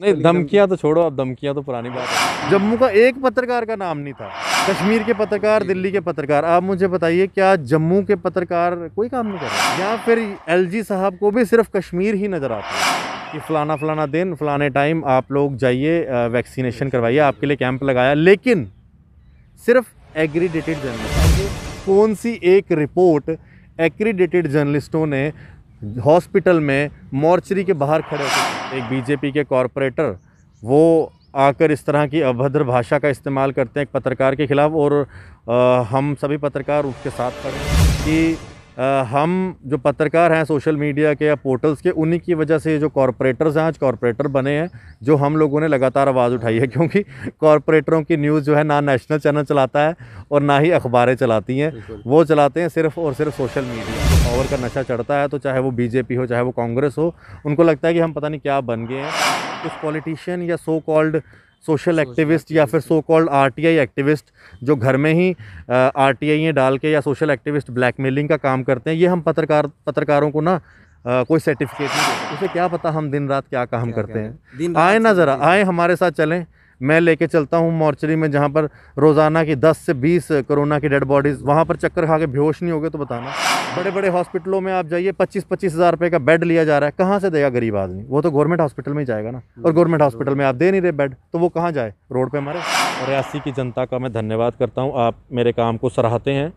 नहीं धमकियां तो छोड़ो अब धमकियां तो पुरानी बात है जम्मू का एक पत्रकार का नाम नहीं था कश्मीर के पत्रकार दिल्ली के पत्रकार आप मुझे बताइए क्या जम्मू के पत्रकार कोई काम नहीं कर रहे या फिर एलजी साहब को भी सिर्फ कश्मीर ही नज़र आता है कि फ़लाना फ़लाना दिन फ़लाने टाइम आप लोग जाइए वैक्सीनेशन करवाइए आपके लिए कैंप लगाया लेकिन सिर्फ एग्रीडेटेड जर्नलिस्ट कौन सी एक रिपोर्ट एग्रीडेटेड जर्नलिस्टों ने हॉस्पिटल में मॉर्चरी के बाहर खड़े होकर एक बीजेपी के कॉरपोरेटर वो आकर इस तरह की अभद्र भाषा का इस्तेमाल करते हैं एक पत्रकार के ख़िलाफ़ और आ, हम सभी पत्रकार उसके साथ खड़े कि आ, हम जो पत्रकार हैं सोशल मीडिया के या पोर्टल्स के उन्हीं की वजह से जो कॉरपोरेटर्स हैं आज कॉरपोरेटर बने हैं जो हम लोगों ने लगातार आवाज़ उठाई है क्योंकि कॉरपोरेटरों की न्यूज़ जो है ना नेशनल चैनल चलाता है और ना ही अखबारें चलाती हैं वो चलाते हैं सिर्फ़ और सिर्फ सोशल मीडिया पावर का नशा चढ़ता है तो चाहे वो बीजेपी हो चाहे वो कांग्रेस हो उनको लगता है कि हम पता नहीं क्या बन गए हैं कुछ पॉलिटिशियन या सो कॉल्ड सोशल एक्टिविस्ट या फिर सो कॉल्ड आरटीआई एक्टिविस्ट जो घर में ही आर आरटीआई डाल के या सोशल एक्टिविस्ट ब्लैकमेलिंग का काम करते हैं ये हम पत्रकार पत्रकारों को ना आ, कोई सर्टिफिकेट नहीं देते उसे क्या पता हम दिन रात क्या काम क्या करते क्या हैं आए ना ज़रा आए हमारे साथ चलें मैं लेके चलता हूँ मॉर्चरी में जहाँ पर रोज़ाना की 10 से 20 कोरोना की डेड बॉडीज़ वहाँ पर चक्कर खा के बेहोश नहीं हो गए तो बताना बड़े बड़े हॉस्पिटलों में आप जाइए पच्चीस पच्चीस हज़ार रुपये का बेड लिया जा रहा है कहाँ से देगा गरीब आदमी वो तो गवर्नमेंट हॉस्पिटल में ही जाएगा ना और गवर्नमेंट हॉस्पिटल में आप दे नहीं रहे बेड तो वो कहाँ जाए रोड पर मारे और रियासी की जनता का मैं धन्यवाद करता हूँ आप मेरे काम को सराहते हैं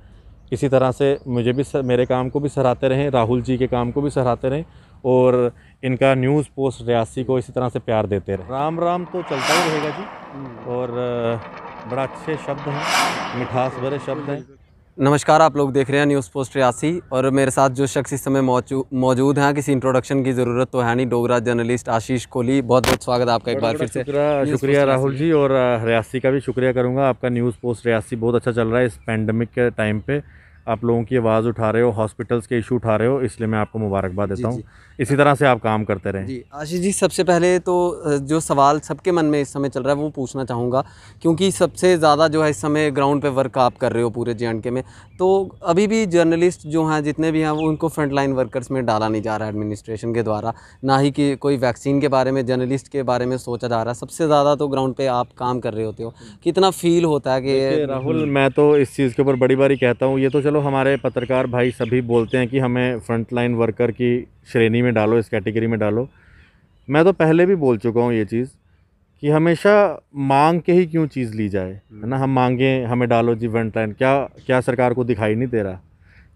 इसी तरह से मुझे भी मेरे काम को भी सराहते रहें राहुल जी के काम को भी सराहते रहें और इनका न्यूज़ पोस्ट रियासी को इसी तरह से प्यार देते रहें राम राम तो चलता ही रहेगा जी हम्म। और बड़ा अच्छे शब्द हैं मिठास भरे शब्द हैं नमस्कार आप लोग देख रहे हैं न्यूज़ पोस्ट रियासी और मेरे साथ जो शख्स इस समय मौजूद हैं किसी इंट्रोडक्शन की ज़रूरत तो है नहीं डोगरा जर्नलिस्ट आशीष कोहली बहुत बहुत स्वागत आपका एक बार फिर से शुक्रिया राहुल जी और रियासी का भी शुक्रिया करूँगा आपका न्यूज़ पोस्ट रियासी बहुत अच्छा चल रहा है इस पैंडमिक के टाइम पर आप लोगों की आवाज़ उठा रहे हो हॉस्पिटल्स के इशू उठा रहे हो इसलिए मैं आपको मुबारकबाद देता हूँ इसी तरह से आप काम करते रहें जी आशीष जी सबसे पहले तो जो सवाल सबके मन में इस समय चल रहा है वो पूछना चाहूँगा क्योंकि सबसे ज़्यादा जो है इस समय ग्राउंड पे वर्क आप कर रहे हो पूरे जे के में तो अभी भी जर्नलिस्ट जो हैं जितने भी हैं वो उनको फ्रंट लाइन वर्कर्स में डाला नहीं जा रहा है एडमिनिस्ट्रेशन के द्वारा ना ही कि कोई वैक्सीन के बारे में जर्नलिस्ट के बारे में सोचा जा रहा है सबसे ज़्यादा तो ग्राउंड पर आप काम कर रहे होते हो कितना फील होता है कि राहुल मैं तो इस चीज़ के ऊपर बड़ी बारी कहता हूँ ये तो चलो हमारे पत्रकार भाई सभी बोलते हैं कि हमें फ्रंट लाइन वर्कर की श्रेणी में डालो इस कैटेगरी में डालो मैं तो पहले भी बोल चुका हूँ ये चीज़ कि हमेशा मांग के ही क्यों चीज़ ली जाए है ना हम मांगे हमें डालो जी फ्रंट लाइन क्या क्या सरकार को दिखाई नहीं दे रहा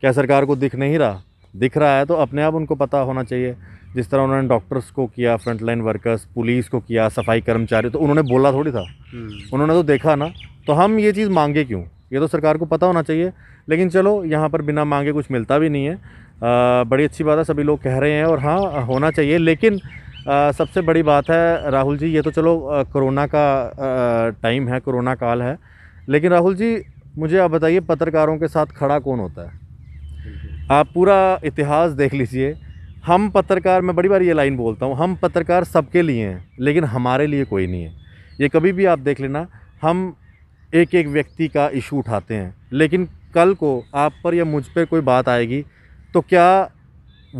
क्या सरकार को दिख नहीं रहा दिख रहा है तो अपने आप उनको पता होना चाहिए जिस तरह उन्होंने डॉक्टर्स को किया फ्रंट लाइन वर्कर्स पुलिस को किया सफाई कर्मचारी तो उन्होंने बोला थोड़ी था हम्म। उन्होंने तो देखा ना तो हम ये चीज़ मांगे क्यों ये तो सरकार को पता होना चाहिए लेकिन चलो यहाँ पर बिना मांगे कुछ मिलता भी नहीं है बड़ी अच्छी बात है सभी लोग कह रहे हैं और हाँ होना चाहिए लेकिन आ, सबसे बड़ी बात है राहुल जी ये तो चलो कोरोना का टाइम है कोरोना काल है लेकिन राहुल जी मुझे आप बताइए पत्रकारों के साथ खड़ा कौन होता है आप पूरा इतिहास देख लीजिए हम पत्रकार मैं बड़ी बार ये लाइन बोलता हूँ हम पत्रकार सबके लिए हैं लेकिन हमारे लिए कोई नहीं है ये कभी भी आप देख लेना हम एक एक व्यक्ति का इशू उठाते हैं लेकिन कल को आप पर या मुझ पर कोई बात आएगी तो क्या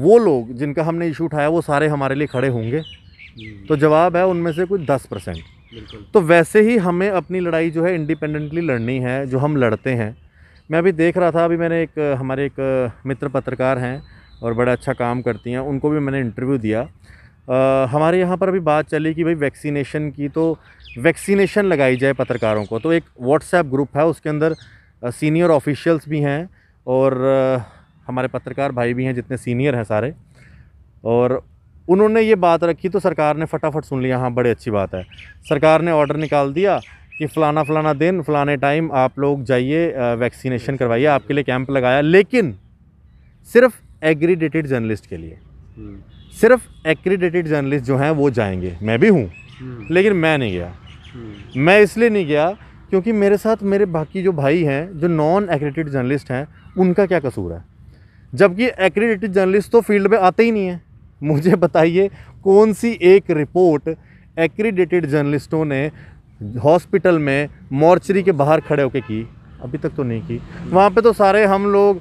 वो लोग जिनका हमने इशू उठाया वो सारे हमारे लिए खड़े होंगे हम्म। तो जवाब है उनमें से कुछ दस परसेंट तो वैसे ही हमें अपनी लड़ाई जो है इंडिपेंडेंटली लड़नी है जो हम लड़ते हैं मैं अभी देख रहा था अभी मैंने एक हमारे एक मित्र पत्रकार हैं और बड़ा अच्छा काम करती हैं उनको भी मैंने इंटरव्यू दिया आ, हमारे यहाँ पर अभी बात चली कि भाई वैक्सीनेशन की तो वैक्सीनेशन लगाई जाए पत्रकारों को तो एक व्हाट्सएप ग्रुप है उसके अंदर सीनियर ऑफिशियल्स भी हैं और हमारे पत्रकार भाई भी हैं जितने सीनियर हैं सारे और उन्होंने ये बात रखी तो सरकार ने फटाफट सुन लिया हाँ बड़ी अच्छी बात है सरकार ने ऑर्डर निकाल दिया कि फ़लाना फ़लाना दिन फ़लाने टाइम आप लोग जाइए वैक्सीनेशन करवाइए आपके लिए कैंप लगाया लेकिन सिर्फ एग्रीडेटेड जर्नलिस्ट के लिए हम्म। सिर्फ एग्रीडेटेड जर्नलिस्ट जो हैं वो जाएंगे मैं भी हूँ हम्म। लेकिन मैं नहीं गया हम्म। मैं इसलिए नहीं गया क्योंकि मेरे साथ मेरे बाकी जो भाई हैं जो नॉन एग्रीडेटेड जर्नलिस्ट हैं उनका क्या कसूर है जबकि एक्रेडिटेड जर्नलिस्ट तो फील्ड में आते ही नहीं हैं मुझे बताइए कौन सी एक रिपोर्ट एक्रेडिटेड जर्नलिस्टों ने हॉस्पिटल में मॉर्चरी के बाहर खड़े होकर की अभी तक तो नहीं की वहाँ पे तो सारे हम लोग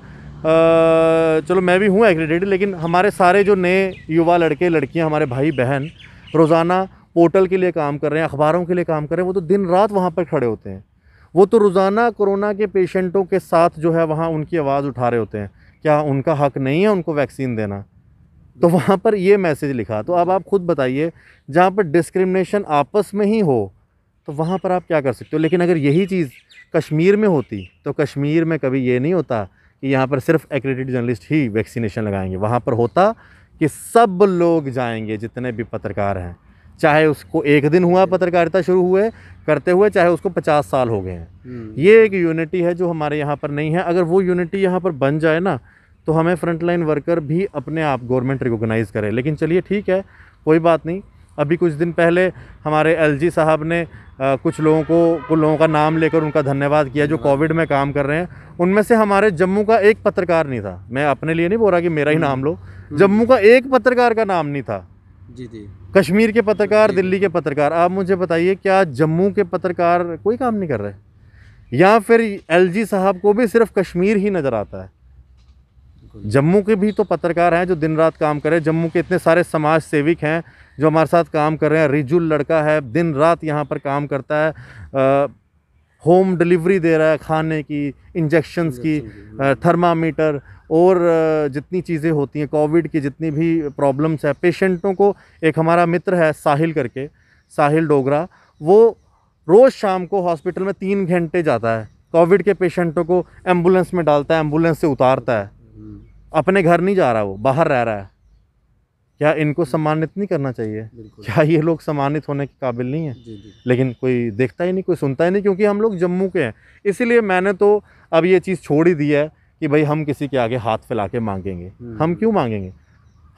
चलो मैं भी हूँ एक्रेडिटेड लेकिन हमारे सारे जो नए युवा लड़के लड़कियाँ हमारे भाई बहन रोज़ाना पोर्टल के लिए काम कर रहे हैं अखबारों के लिए काम कर रहे हैं वो तो दिन रात वहाँ पर खड़े होते हैं वो तो रोज़ाना कोरोना के पेशेंटों के साथ जो है वहाँ उनकी आवाज़ उठा रहे होते हैं क्या उनका हक नहीं है उनको वैक्सीन देना तो वहाँ पर ये मैसेज लिखा तो अब आप खुद बताइए जहाँ पर डिस्क्रिमिनेशन आपस में ही हो तो वहाँ पर आप क्या कर सकते हो लेकिन अगर यही चीज़ कश्मीर में होती तो कश्मीर में कभी ये नहीं होता कि यहाँ पर सिर्फ एक्रेडिट जर्नलिस्ट ही वैक्सीनेशन लगाएंगे वहाँ पर होता कि सब लोग जाएंगे जितने भी पत्रकार हैं चाहे उसको एक दिन हुआ पत्रकारिता शुरू हुए करते हुए चाहे उसको पचास साल हो गए हैं हम्म। ये एक यूनिटी है जो हमारे यहाँ पर नहीं है अगर वो यूनिटी यहाँ पर बन जाए ना तो हमें फ्रंटलाइन वर्कर भी अपने आप गवर्नमेंट रिकोगनाइज़ करे लेकिन चलिए ठीक है कोई बात नहीं अभी कुछ दिन पहले हमारे एल साहब ने आ, कुछ लोगों को कुछ लोगों का नाम लेकर उनका धन्यवाद किया जो कोविड में काम कर रहे हैं उनमें से हमारे जम्मू का एक पत्रकार नहीं था मैं अपने लिए नहीं बोल रहा कि मेरा ही हम्म। नाम लो हम्म। जम्मू का एक पत्रकार का नाम नहीं था जी जी कश्मीर के पत्रकार दिल्ली के पत्रकार आप मुझे बताइए क्या जम्मू के पत्रकार कोई काम नहीं कर रहे या फिर एलजी साहब को भी सिर्फ कश्मीर ही नज़र आता है जम्मू के भी तो पत्रकार हैं जो दिन रात काम कर रहे हैं जम्मू के इतने सारे समाज सेविक हैं जो हमारे साथ काम कर रहे हैं रिजुल लड़का है दिन रात यहाँ पर काम करता है आ, होम डिलीवरी दे रहा है खाने की इंजेक्शंस की थर्मामीटर और जितनी चीज़ें होती हैं कोविड की जितनी भी प्रॉब्लम्स है पेशेंटों को एक हमारा मित्र है साहिल करके साहिल डोगरा वो रोज़ शाम को हॉस्पिटल में तीन घंटे जाता है कोविड के पेशेंटों को एम्बुलेंस में डालता है एम्बुलेंस से उतारता है हम्म। अपने घर नहीं जा रहा वो बाहर रह रहा है क्या इनको सम्मानित नहीं करना चाहिए क्या ये लोग सम्मानित होने के काबिल नहीं है जी जी। लेकिन कोई देखता ही नहीं कोई सुनता ही नहीं क्योंकि हम लोग जम्मू के हैं इसीलिए मैंने तो अब ये चीज़ छोड़ ही दी है कि भाई हम किसी के आगे हाथ फैला के मांगेंगे हम्म। हम क्यों मांगेंगे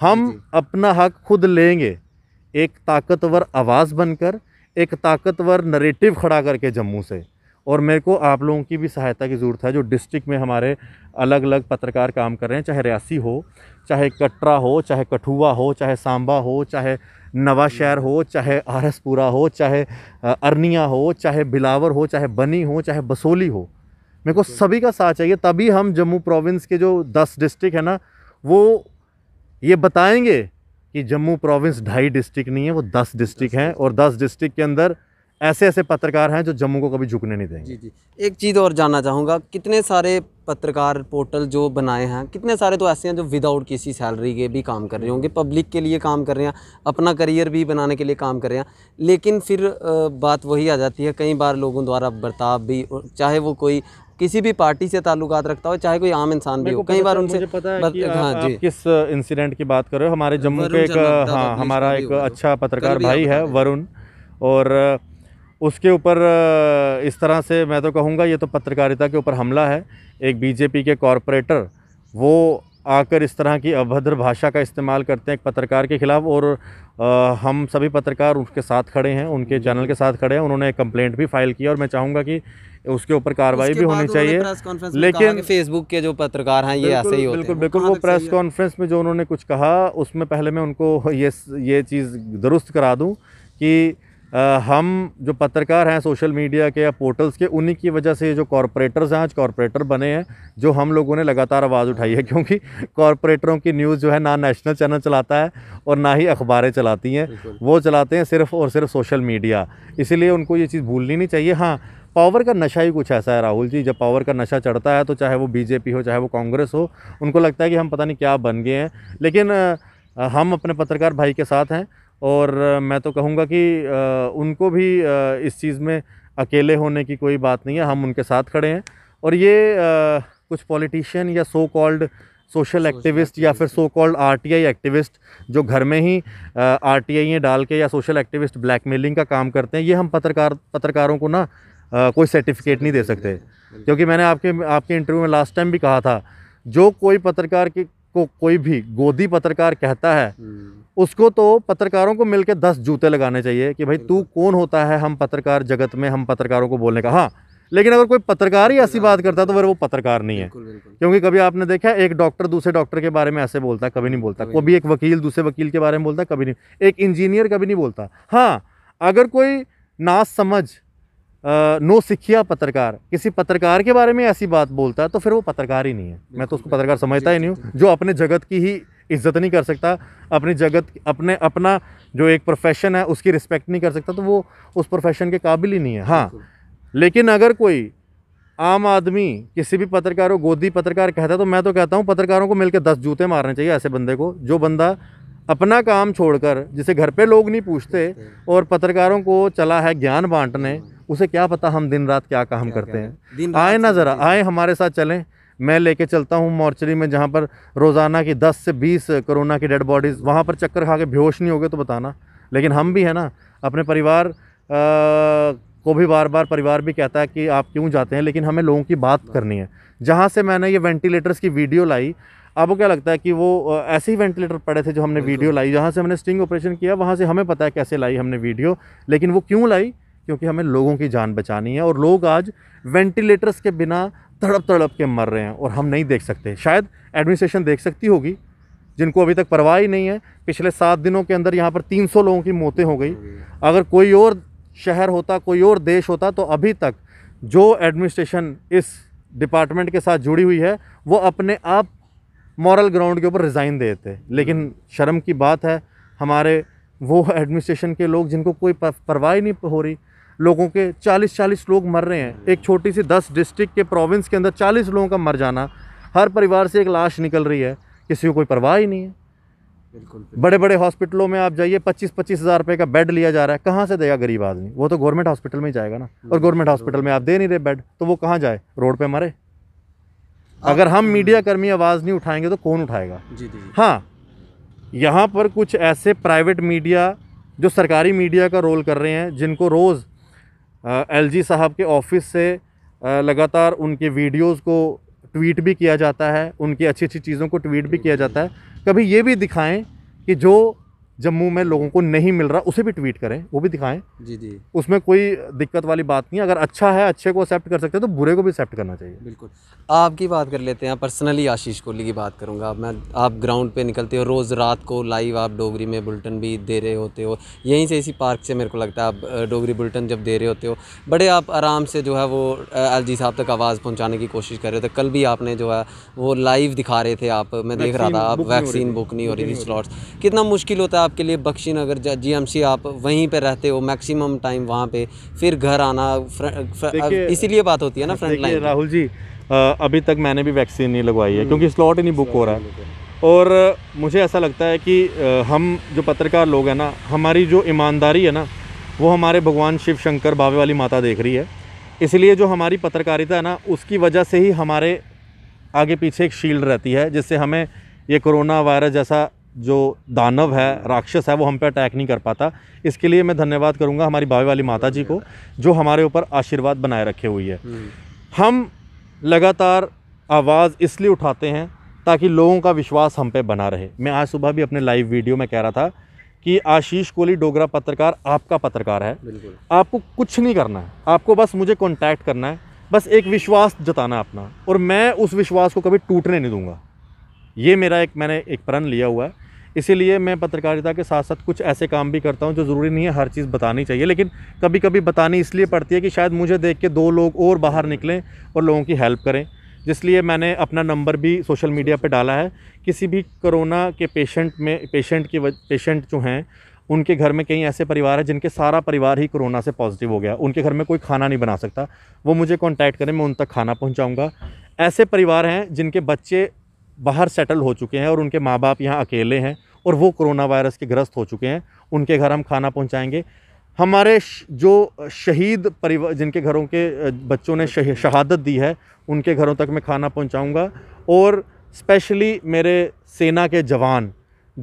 हम अपना हक खुद लेंगे एक ताकतवर आवाज़ बनकर एक ताकतवर नरेटिव खड़ा करके जम्मू से और मेरे को आप लोगों की भी सहायता की ज़रूरत है जो डिस्ट्रिक्ट में हमारे अलग अलग पत्रकार काम कर रहे हैं चाहे रियासी हो चाहे कटरा हो चाहे कठुआ हो चाहे सांबा हो चाहे नवा शहर हो चाहे आरसपुरा हो चाहे अरनिया हो चाहे बिलावर हो चाहे बनी हो चाहे बसोली हो मेरे को सभी का साथ चाहिए तभी हम जम्मू प्रोविंस के जो दस डिस्ट्रिक्ट है ना वो ये बताएंगे कि जम्मू प्रोविंस ढाई डिस्ट्रिक्ट नहीं है वो दस डिस्ट्रिक्ट हैं और दस डिस्ट्रिक्ट के अंदर ऐसे ऐसे पत्रकार हैं जो जम्मू को कभी झुकने नहीं देंगे जी जी एक चीज़ और जानना चाहूँगा कितने सारे पत्रकार पोर्टल जो बनाए हैं कितने सारे तो ऐसे हैं जो विदाउट किसी सैलरी के भी काम कर रहे होंगे पब्लिक के लिए काम कर रहे हैं अपना करियर भी बनाने के लिए काम कर रहे हैं लेकिन फिर बात वही आ जाती है कई बार लोगों द्वारा बर्ताव भी चाहे वो कोई किसी भी पार्टी से ताल्लुकात रखता हो चाहे कोई आम इंसान भी हो कई बार उनसे पता है हाँ किस इंसिडेंट की बात कर रहे हो हमारे जम्मू के एक हाँ तो हमारा एक अच्छा पत्रकार भाई है वरुण और उसके ऊपर इस तरह से मैं तो कहूँगा ये तो पत्रकारिता के ऊपर हमला है एक बीजेपी के कॉरपोरेटर वो आकर इस तरह की अभद्र भाषा का इस्तेमाल करते हैं एक पत्रकार के खिलाफ और आ, हम सभी पत्रकार उसके साथ खड़े हैं उनके चैनल के साथ खड़े हैं उन्होंने एक कंप्लेंट भी फाइल की और मैं चाहूँगा कि उसके ऊपर कार्रवाई भी होनी चाहिए लेकिन फेसबुक के जो पत्रकार हैं ये ऐसे ही होते बिल्कुल बिल्कुल वो प्रेस कॉन्फ्रेंस में जो उन्होंने कुछ कहा उसमें पहले मैं उनको ये ये चीज़ दुरुस्त करा दूँ कि आ, हम जो पत्रकार हैं सोशल मीडिया के या पोर्टल्स के उन्हीं की वजह से जो कॉरपोरेटर्स हैं आज कॉरपोरेटर बने हैं जो हम लोगों ने लगातार आवाज़ उठाई है क्योंकि कॉरपोरेटरों की न्यूज़ जो है ना नेशनल चैनल चलाता है और ना ही अखबारें चलाती हैं वो चलाते हैं सिर्फ और सिर्फ सोशल मीडिया इसीलिए उनको ये चीज़ भूलनी नहीं चाहिए हाँ पावर का नशा ही कुछ ऐसा है राहुल जी जब पावर का नशा चढ़ता है तो चाहे वो बीजेपी हो चाहे वो कांग्रेस हो उनको लगता है कि हम पता नहीं क्या बन गए हैं लेकिन हम अपने पत्रकार भाई के साथ हैं और मैं तो कहूँगा कि उनको भी इस चीज़ में अकेले होने की कोई बात नहीं है हम उनके साथ खड़े हैं और ये कुछ पॉलिटिशियन या सो कॉल्ड सोशल एक्टिविस्ट या फिर सो कॉल्ड आरटीआई एक्टिविस्ट जो घर में ही आरटीआई डाल के या सोशल एक्टिविस्ट ब्लैकमेलिंग का काम करते हैं ये हम पत्रकार पत्रकारों को ना कोई सर्टिफिकेट नहीं दे सकते क्योंकि मैंने आपके आपके इंटरव्यू में लास्ट टाइम भी कहा था जो कोई पत्रकार की को कोई भी गोदी पत्रकार कहता है हम्म। उसको तो पत्रकारों को मिलकर दस जूते लगाने चाहिए कि भाई तू कौन होता है हम पत्रकार जगत में हम पत्रकारों को बोलने का हाँ लेकिन अगर कोई पत्रकार ही ऐसी बात करता है तो फिर वो पत्रकार नहीं है क्योंकि कभी आपने देखा एक डॉक्टर दूसरे डॉक्टर के बारे में ऐसे बोलता है कभी नहीं बोलता कभी एक वकील दूसरे वकील के बारे में बोलता कभी नहीं एक इंजीनियर कभी नहीं बोलता हाँ अगर कोई ना समझ नो सिखिया पत्रकार किसी पत्रकार के बारे में ऐसी बात बोलता है तो फिर वो पत्रकार ही नहीं है मैं तो उसको पत्रकार समझता ही नहीं हूँ जो अपने जगत की ही इज्जत नहीं कर सकता अपनी जगत अपने अपना जो एक प्रोफेशन है उसकी रिस्पेक्ट नहीं कर सकता तो वो उस प्रोफेशन के काबिल ही नहीं है हाँ लेकिन अगर कोई आम आदमी किसी भी पत्रकार को गोदी पत्रकार कहता है तो मैं तो कहता हूँ पत्रकारों को मिलकर दस जूते मारने चाहिए ऐसे बंदे को जो बंदा अपना काम छोड़कर जिसे घर पे लोग नहीं पूछते और पत्रकारों को चला है ज्ञान बांटने हाँ। उसे क्या पता हम दिन रात क्या काम क्या करते क्या हैं आए ना ज़रा आए हमारे साथ चलें मैं लेके चलता हूँ मॉर्चरी में जहाँ पर रोज़ाना की 10 से 20 कोरोना की डेड बॉडीज़ वहाँ पर चक्कर खा के बेहोश नहीं हो गए तो बताना लेकिन हम भी हैं ना अपने परिवार आ, को भी बार बार परिवार भी कहता है कि आप क्यों जाते हैं लेकिन हमें लोगों की बात करनी है जहाँ से मैंने ये वेंटिलेटर्स की वीडियो लाई अब क्या लगता है कि वो ऐसे ही वेंटिलेटर पड़े थे जो हमने वीडियो लाई जहाँ से हमने स्टिंग ऑपरेशन किया वहाँ से हमें पता है कैसे लाई हमने वीडियो लेकिन वो क्यों लाई क्योंकि हमें लोगों की जान बचानी है और लोग आज वेंटिलेटर्स के बिना तड़प तड़प के मर रहे हैं और हम नहीं देख सकते शायद एडमिनिस्ट्रेशन देख सकती होगी जिनको अभी तक परवाह ही नहीं है पिछले सात दिनों के अंदर यहाँ पर 300 लोगों की मौतें हो गई अगर कोई और शहर होता कोई और देश होता तो अभी तक जो एडमिनिस्ट्रेशन इस डिपार्टमेंट के साथ जुड़ी हुई है वो अपने आप मॉरल ग्राउंड के ऊपर रिज़ाइन देते लेकिन शर्म की बात है हमारे वो एडमिनिस्ट्रेशन के लोग जिनको कोई परवाह ही नहीं हो रही लोगों के 40-40 लोग मर रहे हैं एक छोटी सी 10 डिस्ट्रिक्ट के प्रोविंस के अंदर 40 लोगों का मर जाना हर परिवार से एक लाश निकल रही है किसी को कोई परवाह ही नहीं है बिल्कुल बड़े बड़े हॉस्पिटलों में आप जाइए पच्चीस पच्चीस हज़ार रुपये का बेड लिया जा रहा है कहाँ से देगा गरीब आदमी वो तो गवर्नमेंट हॉस्पिटल में ही जाएगा ना और गवर्नमेंट हॉस्पिटल में आप दे नहीं रहे बेड तो वो कहाँ जाए रोड पर मरे अगर हम मीडिया कर्मी आवाज़ नहीं उठाएंगे तो कौन उठाएगा जी हाँ यहाँ पर कुछ ऐसे प्राइवेट मीडिया जो सरकारी मीडिया का रोल कर रहे हैं जिनको रोज़ एलजी साहब के ऑफिस से लगातार उनके वीडियोस को ट्वीट भी किया जाता है उनकी अच्छी अच्छी चीज़ों को ट्वीट भी किया जाता है कभी ये भी दिखाएं कि जो जम्मू में लोगों को नहीं मिल रहा उसे भी ट्वीट करें वो भी दिखाएं जी जी उसमें कोई दिक्कत वाली बात नहीं अगर अच्छा है अच्छे को एक्सेप्ट कर सकते हैं तो बुरे को भी एक्सेप्ट करना चाहिए बिल्कुल आपकी बात कर लेते हैं पर्सनली आशीष कोहली की बात करूंगा मैं आप ग्राउंड पे निकलते हो रोज़ रात को लाइव आप डोगरी में बुलेटिन भी दे रहे होते हो यहीं से इसी पार्क से मेरे को लगता है आप डोगरी बुलेटिन जब दे रहे होते हो बड़े आप आराम से जो है वो एल साहब तक आवाज़ पहुँचाने की कोशिश कर रहे थे कल भी आपने जो है वो लाइव दिखा रहे थे आप मैं देख रहा था आप वैक्सीन बुक नहीं हो रही थी स्लॉट्स कितना मुश्किल होता है आपके लिए बख्शी नगर सी आप वहीं पर रहते हो मैक्सिमम टाइम वहाँ पे फिर घर आना इसीलिए बात होती है ना फ्रंट लाइन राहुल जी अभी तक मैंने भी वैक्सीन नहीं लगवाई है हम्म। क्योंकि स्लॉट ही नहीं बुक हो रहा है और मुझे ऐसा लगता है कि हम जो पत्रकार लोग हैं ना हमारी जो ईमानदारी है ना वो हमारे भगवान शिव शंकर बाबे वाली माता देख रही है इसलिए जो हमारी पत्रकारिता है ना उसकी वजह से ही हमारे आगे पीछे एक शील्ड रहती है जिससे हमें ये कोरोना वायरस जैसा जो दानव है राक्षस है वो हम पे अटैक नहीं कर पाता इसके लिए मैं धन्यवाद करूँगा हमारी बावे वाली माता जी को जो हमारे ऊपर आशीर्वाद बनाए रखे हुई है हम्म। हम लगातार आवाज़ इसलिए उठाते हैं ताकि लोगों का विश्वास हम पे बना रहे मैं आज सुबह भी अपने लाइव वीडियो में कह रहा था कि आशीष कोहली डोगरा पत्रकार आपका पत्रकार है आपको कुछ नहीं करना है आपको बस मुझे कॉन्टैक्ट करना है बस एक विश्वास जताना अपना और मैं उस विश्वास को कभी टूटने नहीं दूंगा ये मेरा एक मैंने एक प्रण लिया हुआ है इसीलिए मैं पत्रकारिता के साथ साथ कुछ ऐसे काम भी करता हूँ जो ज़रूरी नहीं है हर चीज़ बतानी चाहिए लेकिन कभी कभी बतानी इसलिए पड़ती है कि शायद मुझे देख के दो लोग और बाहर निकलें और लोगों की हेल्प करें जिसलिए मैंने अपना नंबर भी सोशल मीडिया पर डाला है किसी भी कोरोना के पेशेंट में पेशेंट के पेशेंट जो हैं उनके घर में कई ऐसे परिवार हैं जिनके सारा परिवार ही कोरोना से पॉजिटिव हो गया उनके घर में कोई खाना नहीं बना सकता वो मुझे कॉन्टैक्ट करें मैं उन तक खाना पहुँचाऊँगा ऐसे परिवार हैं जिनके बच्चे बाहर सेटल हो चुके हैं और उनके माँ बाप यहाँ अकेले हैं और वो कोरोना वायरस के ग्रस्त हो चुके हैं उनके घर हम खाना पहुँचाएँगे हमारे जो शहीद परिवार जिनके घरों के बच्चों ने शहादत दी है उनके घरों तक मैं खाना पहुँचाऊँगा और स्पेशली मेरे सेना के जवान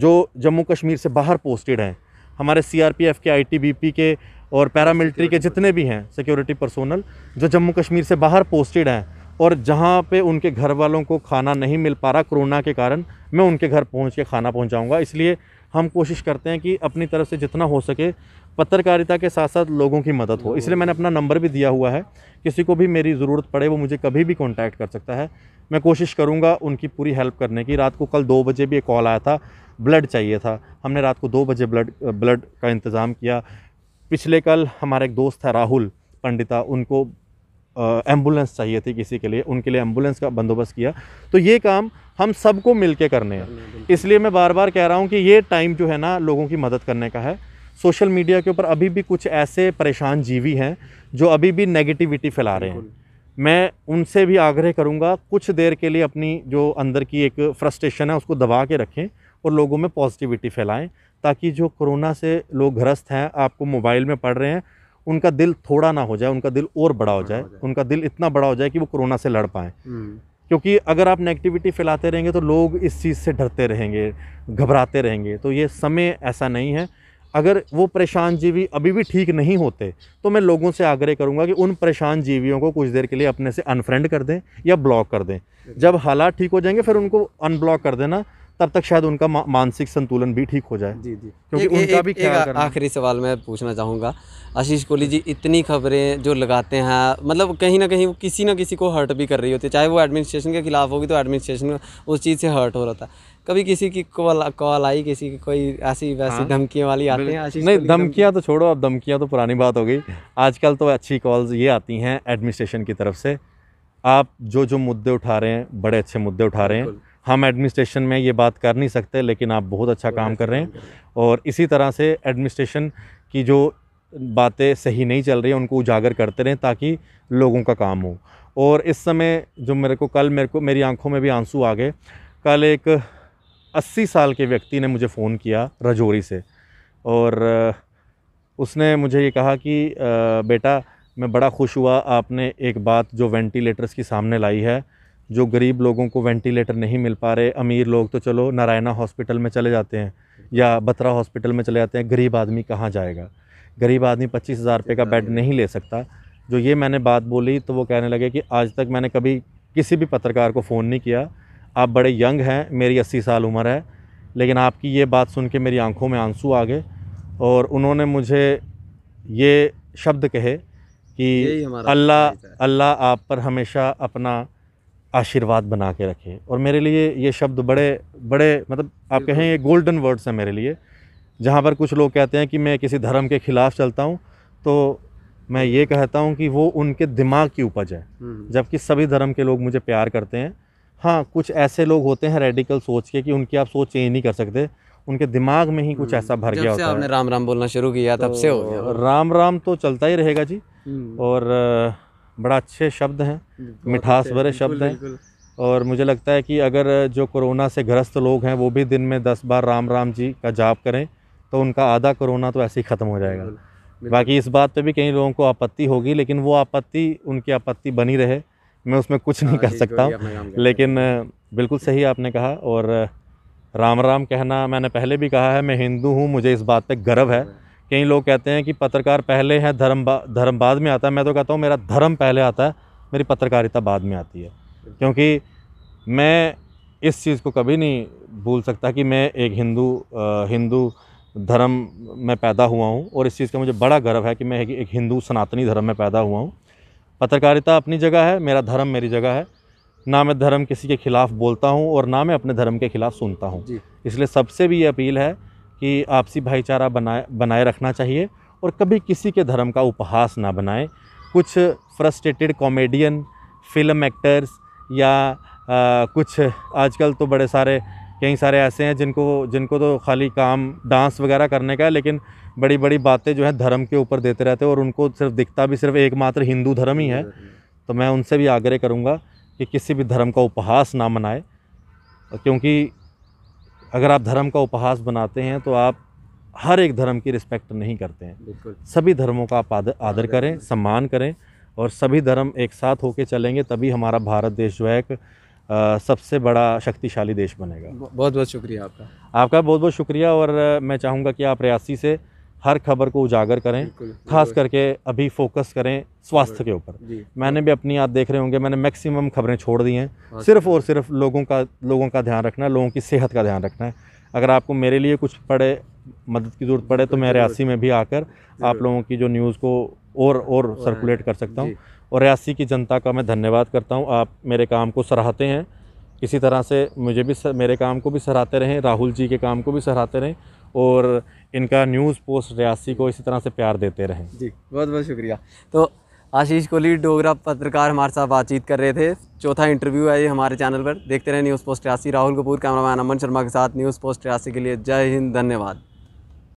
जो जम्मू कश्मीर से बाहर पोस्टेड हैं हमारे सीआरपीएफ के आईटीबीपी के और पैरामिलिट्री के जितने भी हैं सिक्योरिटी पर्सोनल जो जम्मू कश्मीर से बाहर पोस्टेड हैं और जहाँ पे उनके घर वालों को खाना नहीं मिल पा रहा कोरोना के कारण मैं उनके घर पहुँच के खाना पहुँचाऊँगा इसलिए हम कोशिश करते हैं कि अपनी तरफ से जितना हो सके पत्रकारिता के साथ साथ लोगों की मदद हो इसलिए मैंने अपना नंबर भी दिया हुआ है किसी को भी मेरी ज़रूरत पड़े वो मुझे कभी भी कॉन्टैक्ट कर सकता है मैं कोशिश करूँगा उनकी पूरी हेल्प करने की रात को कल दो बजे भी एक कॉल आया था ब्लड चाहिए था हमने रात को दो बजे ब्लड ब्लड का इंतज़ाम किया पिछले कल हमारा एक दोस्त है राहुल पंडिता उनको एम्बुलेंस चाहिए थी किसी के लिए उनके लिए एम्बुलेंस का बंदोबस्त किया तो ये काम हम सबको मिल के करने हैं इसलिए मैं बार बार कह रहा हूँ कि ये टाइम जो है ना लोगों की मदद करने का है सोशल मीडिया के ऊपर अभी भी कुछ ऐसे परेशान जीवी हैं जो अभी भी नेगेटिविटी फैला रहे हैं मैं उनसे भी आग्रह करूंगा कुछ देर के लिए अपनी जो अंदर की एक फ्रस्ट्रेशन है उसको दबा के रखें और लोगों में पॉजिटिविटी फैलाएं ताकि जो कोरोना से लोग ग्रस्त हैं आपको मोबाइल में पढ़ रहे हैं उनका दिल थोड़ा ना हो जाए उनका दिल और बड़ा हो जाए उनका दिल इतना बड़ा हो जाए कि वो कोरोना से लड़ पाएँ हम्म। क्योंकि अगर आप नेगेटिविटी फैलाते रहेंगे तो लोग इस चीज़ से डरते रहेंगे घबराते रहेंगे तो ये समय ऐसा नहीं है अगर वो परेशान जीवी अभी भी ठीक नहीं होते तो मैं लोगों से आग्रह करूंगा कि उन परेशान जीवियों को कुछ देर के लिए अपने से अनफ्रेंड कर दें या ब्लॉक कर दें जब हालात ठीक हो जाएंगे फिर उनको अनब्लॉक कर देना तब तक शायद उनका मानसिक संतुलन भी ठीक हो जाए जी जी क्योंकि एक, उनका एक, भी क्या आखिरी सवाल मैं पूछना चाहूँगा आशीष कोहली जी इतनी खबरें जो लगाते हैं मतलब कहीं ना कहीं वो किसी ना किसी को हर्ट भी कर रही होती है चाहे वो एडमिनिस्ट्रेशन के खिलाफ होगी तो एडमिनिस्ट्रेशन उस चीज़ से हर्ट हो रहा था कभी किसी की कॉल कॉल आई किसी की कोई ऐसी वैसी हाँ। धमकियाँ वाली आती हैं आशीष नहीं धमकियाँ तो छोड़ो अब धमकियाँ तो पुरानी बात हो गई आजकल तो अच्छी कॉल्स ये आती हैं एडमिनिस्ट्रेशन की तरफ से आप जो जो मुद्दे उठा रहे हैं बड़े अच्छे मुद्दे उठा रहे हैं हम एडमिनिस्ट्रेशन में ये बात कर नहीं सकते लेकिन आप बहुत अच्छा, अच्छा काम कर रहे हैं और इसी तरह से एडमिनिस्ट्रेशन की जो बातें सही नहीं चल रही हैं उनको उजागर करते रहें ताकि लोगों का काम हो और इस समय जो मेरे को कल मेरे को मेरी आंखों में भी आंसू आ गए कल एक 80 साल के व्यक्ति ने मुझे फ़ोन किया रजौरी से और उसने मुझे ये कहा कि बेटा मैं बड़ा खुश हुआ आपने एक बात जो वेंटिलेटर्स की सामने लाई है जो गरीब लोगों को वेंटिलेटर नहीं मिल पा रहे अमीर लोग तो चलो नारायणा हॉस्पिटल में चले जाते हैं या बत्रा हॉस्पिटल में चले जाते हैं गरीब आदमी कहाँ जाएगा गरीब आदमी पच्चीस हज़ार रुपये का बेड नहीं ले सकता जो ये मैंने बात बोली तो वो कहने लगे कि आज तक मैंने कभी किसी भी पत्रकार को फ़ोन नहीं किया आप बड़े यंग हैं मेरी अस्सी साल उम्र है लेकिन आपकी ये बात सुन के मेरी आंखों में आंसू आ गए और उन्होंने मुझे ये शब्द कहे कि अल्लाह अल्लाह आप पर हमेशा अपना आशीर्वाद बना के रखें और मेरे लिए ये शब्द बड़े बड़े मतलब आप कहें ये गोल्डन वर्ड्स हैं मेरे लिए जहाँ पर कुछ लोग कहते हैं कि मैं किसी धर्म के ख़िलाफ़ चलता हूँ तो मैं ये कहता हूँ कि वो उनके दिमाग की उपज है हम्म। जबकि सभी धर्म के लोग मुझे प्यार करते हैं हाँ कुछ ऐसे लोग होते हैं रेडिकल सोच के कि उनकी आप सोच चेंज नहीं कर सकते उनके दिमाग में ही कुछ हम्म। ऐसा भर गया होता आपने है। राम राम बोलना शुरू किया तब से हो तो गया राम राम तो चलता ही रहेगा जी हम्म। और बड़ा अच्छे शब्द हैं मिठास भरे शब्द हैं और मुझे लगता है कि अगर जो कोरोना से ग्रस्त लोग हैं वो भी दिन में दस बार राम राम जी का जाप करें तो उनका आधा कोरोना तो ऐसे ही ख़त्म हो जाएगा बाकी इस बात पे भी कई लोगों को आपत्ति होगी लेकिन वो आपत्ति उनकी आपत्ति बनी रहे मैं उसमें कुछ नहीं हाँ, कर सकता हूँ लेकिन बिल्कुल सही आपने कहा और राम राम कहना मैंने पहले भी कहा है मैं हिंदू हूँ मुझे इस बात पर गर्व है कई लोग कहते हैं कि पत्रकार पहले है धर्म बा, धर्म बाद में आता है मैं तो कहता हूँ मेरा धर्म पहले आता है मेरी पत्रकारिता बाद में आती है क्योंकि मैं इस चीज़ को कभी नहीं भूल सकता कि मैं एक हिंदू हिंदू धर्म में पैदा हुआ हूँ और इस चीज़ का मुझे बड़ा गर्व है कि मैं एक हिंदू सनातनी धर्म में पैदा हुआ हूँ पत्रकारिता अपनी जगह है मेरा धर्म मेरी जगह है ना मैं धर्म किसी के खिलाफ बोलता हूँ और ना मैं अपने धर्म के खिलाफ सुनता हूँ इसलिए सबसे भी ये अपील है कि आपसी भाईचारा बनाए बनाए रखना चाहिए और कभी किसी के धर्म का उपहास ना बनाएं कुछ फ्रस्ट्रेटेड कॉमेडियन फिल्म एक्टर्स या आ, कुछ आजकल तो बड़े सारे कई सारे ऐसे हैं जिनको जिनको तो खाली काम डांस वगैरह करने का है लेकिन बड़ी बड़ी बातें जो है धर्म के ऊपर देते रहते हैं और उनको सिर्फ दिखता भी सिर्फ एकमात्र हिंदू धर्म ही है तो मैं उनसे भी आग्रह करूँगा कि किसी भी धर्म का उपहास ना मनाए क्योंकि अगर आप धर्म का उपहास बनाते हैं तो आप हर एक धर्म की रिस्पेक्ट नहीं करते हैं सभी धर्मों का आप आदर, आदर करें सम्मान करें और सभी धर्म एक साथ होकर चलेंगे तभी हमारा भारत देश जो है एक सबसे बड़ा शक्तिशाली देश बनेगा बहुत बहुत शुक्रिया आपका आपका बहुत बहुत शुक्रिया और मैं चाहूँगा कि आप रियासी से हर खबर को उजागर करें खास करके अभी फोकस करें स्वास्थ्य के ऊपर मैंने भी अपनी आप देख रहे होंगे मैंने मैक्सिमम खबरें छोड़ दी हैं हाँ सिर्फ और सिर्फ लोगों का लोगों का ध्यान रखना है लोगों की सेहत का ध्यान रखना है अगर आपको मेरे लिए कुछ पड़े मदद की ज़रूरत पड़े तो मैं रियासी में भी आकर आप लोगों की जो न्यूज़ को और और सर्कुलेट कर सकता हूँ और रियासी की जनता का मैं धन्यवाद करता हूँ आप मेरे काम को सराहते हैं इसी तरह से मुझे भी मेरे काम को भी सराहते रहें राहुल जी के काम को भी सराहते रहें और इनका न्यूज़ पोस्ट रियासी को इसी तरह से प्यार देते रहें जी बहुत बहुत शुक्रिया तो आशीष कोहली डोगरा पत्रकार हमारे साथ बातचीत कर रहे थे चौथा इंटरव्यू है ये हमारे चैनल पर देखते रहे news post Reasi Rahul Kapoor cameraman Aman Sharma के साथ न्यूज़ पोस्ट रियासी के लिए जय हिंद धन्यवाद